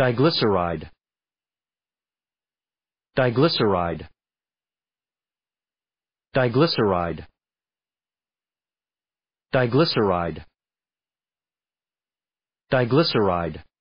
diglyceride diglyceride diglyceride diglyceride diglyceride